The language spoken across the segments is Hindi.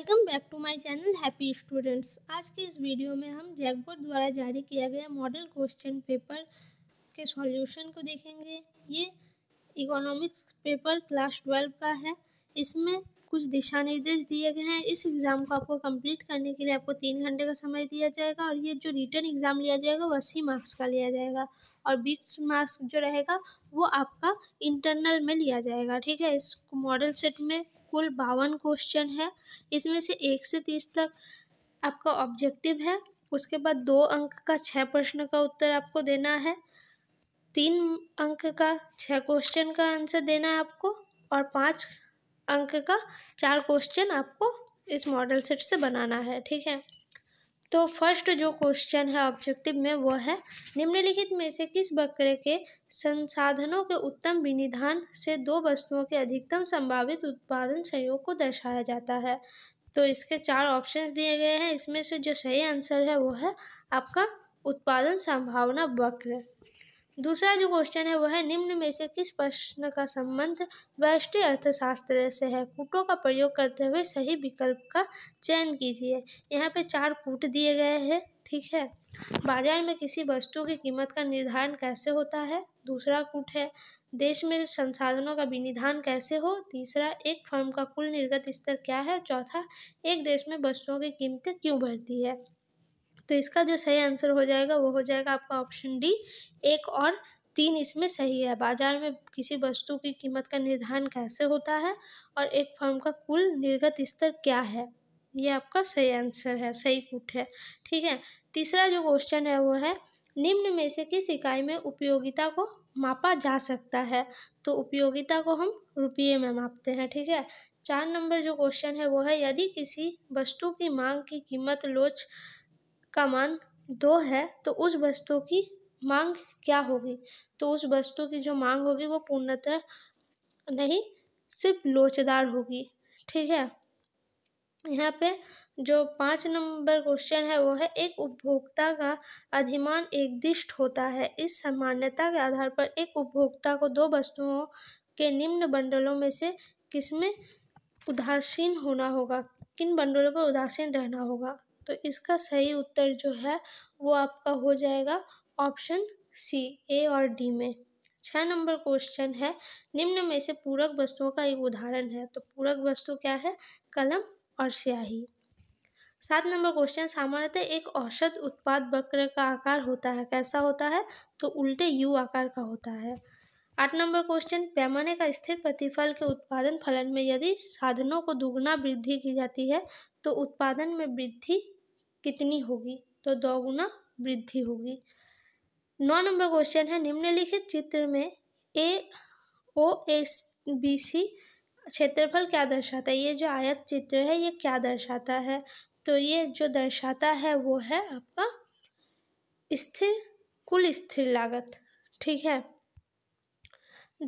welcome back to my channel happy students आज के इस वीडियो में हम जैकबोर्ड द्वारा जारी किया गया मॉडल क्वेश्चन पेपर के सॉल्यूशन को देखेंगे ये इकोनॉमिक्स पेपर क्लास ट्वेल्व का है इसमें कुछ दिशा निर्देश दिए गए हैं इस एग्ज़ाम को आपको कंप्लीट करने के लिए आपको तीन घंटे का समय दिया जाएगा और ये जो रिटर्न एग्ज़ाम लिया जाएगा वो अस्सी मार्क्स का लिया जाएगा और बीस मार्क्स जो रहेगा वो आपका इंटरनल में लिया जाएगा ठीक है इस मॉडल सेट में कुल बावन क्वेश्चन है इसमें से एक से तीस तक आपका ऑब्जेक्टिव है उसके बाद दो अंक का छः प्रश्न का उत्तर आपको देना है तीन अंक का छः क्वेश्चन का आंसर देना है आपको और पाँच अंक का चार क्वेश्चन आपको इस मॉडल सेट से बनाना है ठीक है तो फर्स्ट जो क्वेश्चन है ऑब्जेक्टिव में वो है निम्नलिखित में से किस बकरे के संसाधनों के उत्तम विनिधान से दो वस्तुओं के अधिकतम संभावित उत्पादन सहयोग को दर्शाया जाता है तो इसके चार ऑप्शन दिए गए हैं इसमें से जो सही आंसर है वो है आपका उत्पादन संभावना वक्र दूसरा जो क्वेश्चन है वह है निम्न में से किस प्रश्न का संबंध वैष्टि अर्थशास्त्र से है कूटों का प्रयोग करते हुए सही विकल्प का चयन कीजिए यहाँ पे चार कूट दिए गए हैं ठीक है बाजार में किसी वस्तु की कीमत का निर्धारण कैसे होता है दूसरा कूट है देश में संसाधनों का विनिधान कैसे हो तीसरा एक फर्म का कुल निर्गत स्तर क्या है चौथा एक देश में वस्तुओं की कीमतें क्यों बढ़ती है तो इसका जो सही आंसर हो जाएगा वो हो जाएगा आपका ऑप्शन डी एक और तीन इसमें सही है बाजार में किसी वस्तु की कीमत का निर्धारण कैसे होता है और एक फर्म का कुल निर्गत स्तर क्या है ये आपका सही आंसर है सही कूट है ठीक है तीसरा जो क्वेश्चन है वो है निम्न में से किस इकाई में उपयोगिता को मापा जा सकता है तो उपयोगिता को हम रुपये में मापते हैं ठीक है चार नंबर जो क्वेश्चन है वो है यदि किसी वस्तु की मांग की कीमत लोच का मान दो है तो उस वस्तु की मांग क्या होगी तो उस वस्तु की जो मांग होगी वो पूर्णतः नहीं सिर्फ लोचदार होगी ठीक है यहाँ पे जो पाँच नंबर क्वेश्चन है वो है एक उपभोक्ता का अधिमान एक दिष्ट होता है इस सामान्यता के आधार पर एक उपभोक्ता को दो वस्तुओं के निम्न बंडलों में से किसमें उदासीन होना होगा किन बंडलों पर उदासीन रहना होगा तो इसका सही उत्तर जो है वो आपका हो जाएगा ऑप्शन सी ए और डी में छः नंबर क्वेश्चन है निम्न में से पूरक वस्तुओं का एक उदाहरण है तो पूरक वस्तु क्या है कलम और स्याही सात नंबर क्वेश्चन सामान्यतः एक औषध उत्पाद वक्र का आकार होता है कैसा होता है तो उल्टे यू आकार का होता है आठ नंबर क्वेश्चन पैमाने का स्थिर प्रतिफल के उत्पादन फलन में यदि साधनों को दुगुना वृद्धि की जाती है तो उत्पादन में वृद्धि कितनी होगी तो दोगुना वृद्धि होगी नौ नंबर क्वेश्चन है निम्नलिखित चित्र में ए ओ एस बी सी क्षेत्रफल क्या दर्शाता है ये जो आयत चित्र है ये क्या दर्शाता है तो ये जो दर्शाता है वो है आपका स्थिर कुल स्थिर लागत ठीक है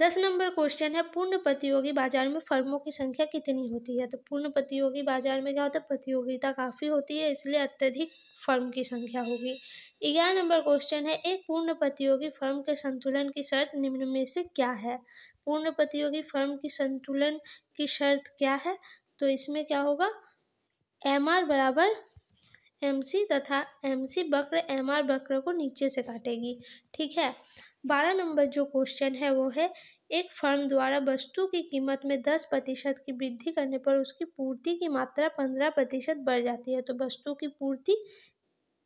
दस नंबर क्वेश्चन है पूर्ण प्रतियोगी बाजार में फर्मों की संख्या कितनी होती है तो पूर्ण प्रतियोगी बाजार में क्या होता है प्रतियोगिता काफ़ी होती है इसलिए अत्यधिक फर्म की संख्या होगी ग्यारह नंबर क्वेश्चन है एक पूर्ण प्रतियोगी फर्म के संतुलन की शर्त निम्न में से क्या है पूर्ण प्रतियोगी फर्म की संतुलन की शर्त क्या है तो इसमें क्या होगा एम आर बराबर एम सी तथा एम सी वक्र एम आर वक्र को नीचे से काटेगी ठीक है बारह नंबर जो क्वेश्चन है वो है एक फर्म द्वारा वस्तु की कीमत में दस प्रतिशत की वृद्धि करने पर उसकी पूर्ति की मात्रा पंद्रह प्रतिशत बढ़ जाती है तो वस्तु की पूर्ति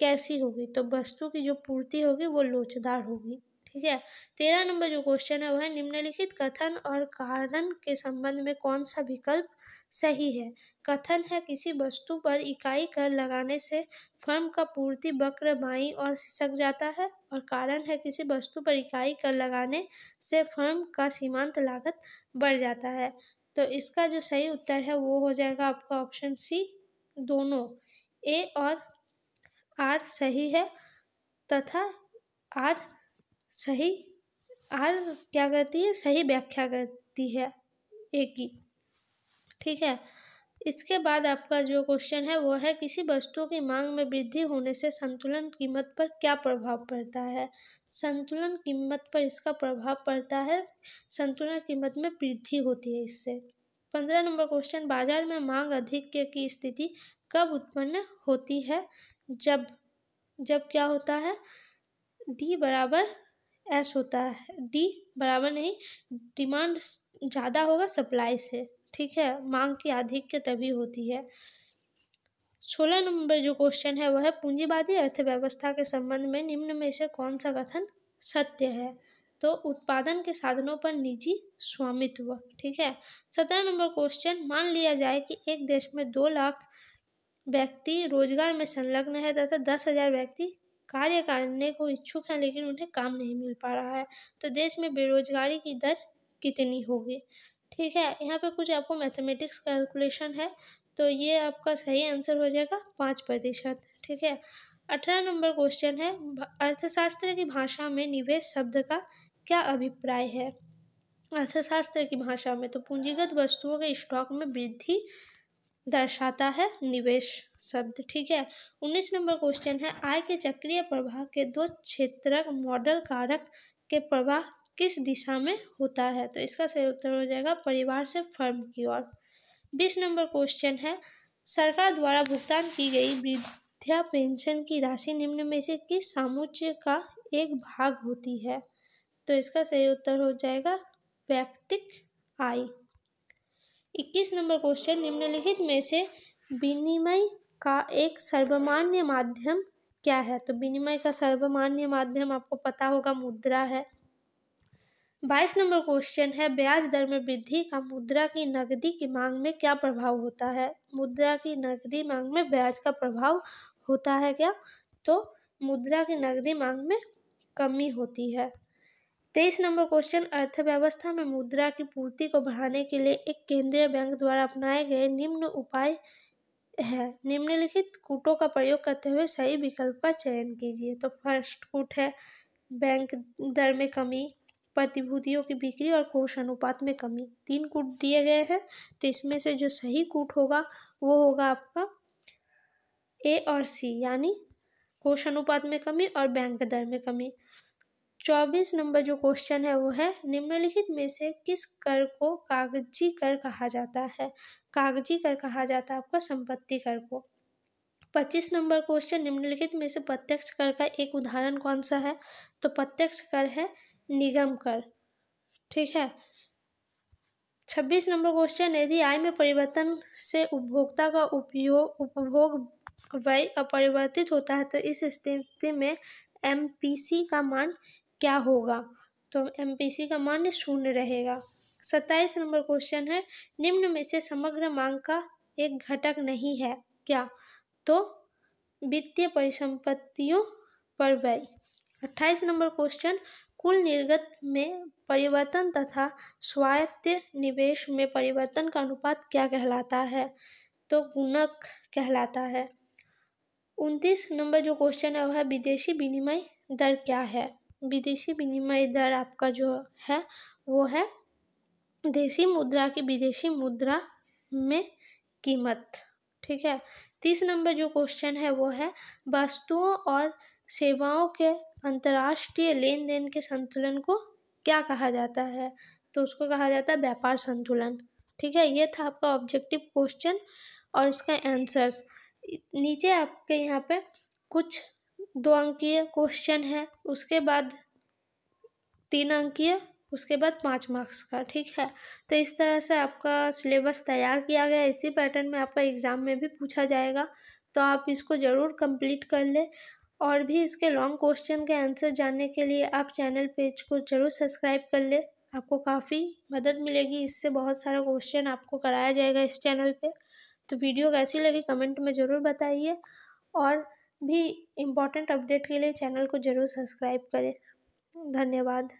कैसी होगी तो वस्तु की जो पूर्ति होगी वो लोचदार होगी ठीक है तेरह नंबर जो क्वेश्चन है वह निम्नलिखित कथन और कारण के संबंध में कौन सा विकल्प सही है कथन है किसी वस्तु पर इकाई कर लगाने से फर्म का पूर्ति वक्र बाई और सिसक जाता है और कारण है किसी वस्तु पर इकाई कर लगाने से फर्म का सीमांत लागत बढ़ जाता है तो इसका जो सही उत्तर है वो हो जाएगा आपका ऑप्शन सी दोनों ए और आर सही है तथा आर सही और क्या करती है सही व्याख्या करती है एक की ठीक है इसके बाद आपका जो क्वेश्चन है वो है किसी वस्तु की मांग में वृद्धि होने से संतुलन कीमत पर क्या प्रभाव पड़ता है संतुलन कीमत पर इसका प्रभाव पड़ता है संतुलन कीमत में वृद्धि होती है इससे पंद्रह नंबर क्वेश्चन बाजार में मांग अधिक की स्थिति कब उत्पन्न होती है जब जब क्या होता है डी बराबर एस होता है डी बराबर नहीं डिमांड ज़्यादा होगा सप्लाई से ठीक है मांग की आधिक्य तभी होती है सोलह नंबर जो क्वेश्चन है वह है पूंजीवादी अर्थव्यवस्था के संबंध में निम्न में से कौन सा कथन सत्य है तो उत्पादन के साधनों पर निजी स्वामित्व ठीक है सत्रह नंबर क्वेश्चन मान लिया जाए कि एक देश में दो लाख व्यक्ति रोजगार में संलग्न है तथा दस हजार व्यक्ति कार्य करने को इच्छुक हैं लेकिन उन्हें काम नहीं मिल पा रहा है तो देश में बेरोजगारी की दर कितनी होगी ठीक है यहाँ पे कुछ आपको मैथमेटिक्स कैलकुलेशन है तो ये आपका सही आंसर हो जाएगा पाँच प्रतिशत ठीक है अठारह नंबर क्वेश्चन है अर्थशास्त्र की भाषा में निवेश शब्द का क्या अभिप्राय है अर्थशास्त्र की भाषा में तो पूंजीगत वस्तुओं के स्टॉक में वृद्धि दर्शाता है निवेश शब्द ठीक है उन्नीस नंबर क्वेश्चन है आय के चक्रीय प्रवाह के दो क्षेत्रक मॉडल कारक के प्रवाह किस दिशा में होता है तो इसका सही उत्तर हो जाएगा परिवार से फर्म की ओर बीस नंबर क्वेश्चन है सरकार द्वारा भुगतान की गई वृद्धा पेंशन की राशि निम्न में से किस सामुच्य का एक भाग होती है तो इसका सही उत्तर हो जाएगा व्यक्तिक आय इक्कीस नंबर क्वेश्चन निम्नलिखित में से विनिमय का एक सर्वमान्य माध्यम क्या है तो विनिमय का सर्वमान्य माध्यम आपको पता होगा मुद्रा है बाईस नंबर क्वेश्चन है ब्याज दर में वृद्धि का मुद्रा की नकदी की मांग में क्या प्रभाव होता है मुद्रा की नकदी मांग में ब्याज का प्रभाव होता है क्या तो मुद्रा की नकदी मांग में कमी होती है तेईस नंबर क्वेश्चन अर्थव्यवस्था में मुद्रा की पूर्ति को बढ़ाने के लिए एक केंद्रीय बैंक द्वारा अपनाए गए निम्न उपाय है निम्नलिखित कूटों का प्रयोग करते हुए सही विकल्प का चयन कीजिए तो फर्स्ट कूट है बैंक दर में कमी प्रतिभूतियों की बिक्री और कोष अनुपात में कमी तीन कूट दिए गए हैं तो इसमें से जो सही कूट होगा वो होगा आपका ए और सी यानी कोष अनुपात में कमी और बैंक दर में कमी चौबीस नंबर जो क्वेश्चन है वो है निम्नलिखित में से किस कर को कागजी कर कहा जाता है कागजी कर कहा जाता है आपका संपत्ति कर को पच्चीस नंबर क्वेश्चन निम्नलिखित में से प्रत्यक्ष कर का एक उदाहरण कौन सा है तो प्रत्यक्ष कर है निगम कर ठीक है छब्बीस नंबर क्वेश्चन यदि आय में परिवर्तन से उपभोक्ता का उपयोग उपभोग व्यय अपरिवर्तित होता है तो इस स्थिति में सी का मान क्या होगा तो सी का मान्य शून्य रहेगा सत्ताईस नंबर क्वेश्चन है निम्न में से समग्र मांग का एक घटक नहीं है क्या तो वित्तीय परिसंपत्तियों पर व्यय अट्ठाईस नंबर क्वेश्चन कुल निर्गत में परिवर्तन तथा स्वायत्त निवेश में परिवर्तन का अनुपात क्या कहलाता है तो गुणक कहलाता है उनतीस नंबर जो क्वेश्चन है वह विदेशी विनिमय दर क्या है विदेशी विनिमय दर आपका जो है वो है देशी मुद्रा की विदेशी मुद्रा में कीमत ठीक है तीस नंबर जो क्वेश्चन है वो है वस्तुओं और सेवाओं के अंतर्राष्ट्रीय लेन देन के संतुलन को क्या कहा जाता है तो उसको कहा जाता है व्यापार संतुलन ठीक है ये था आपका ऑब्जेक्टिव क्वेश्चन और इसका आंसर्स नीचे आपके यहाँ पे कुछ दो अंकीय क्वेश्चन है उसके बाद तीन अंकीय उसके बाद पाँच मार्क्स का ठीक है तो इस तरह से आपका सिलेबस तैयार किया गया इसी पैटर्न में आपका एग्ज़ाम में भी पूछा जाएगा तो आप इसको ज़रूर कंप्लीट कर ले और भी इसके लॉन्ग क्वेश्चन के आंसर जानने के लिए आप चैनल पेज को ज़रूर सब्सक्राइब कर ले आपको काफ़ी मदद मिलेगी इससे बहुत सारा क्वेश्चन आपको कराया जाएगा इस चैनल पे तो वीडियो कैसी लगी कमेंट में ज़रूर बताइए और भी इम्पॉर्टेंट अपडेट के लिए चैनल को ज़रूर सब्सक्राइब करें धन्यवाद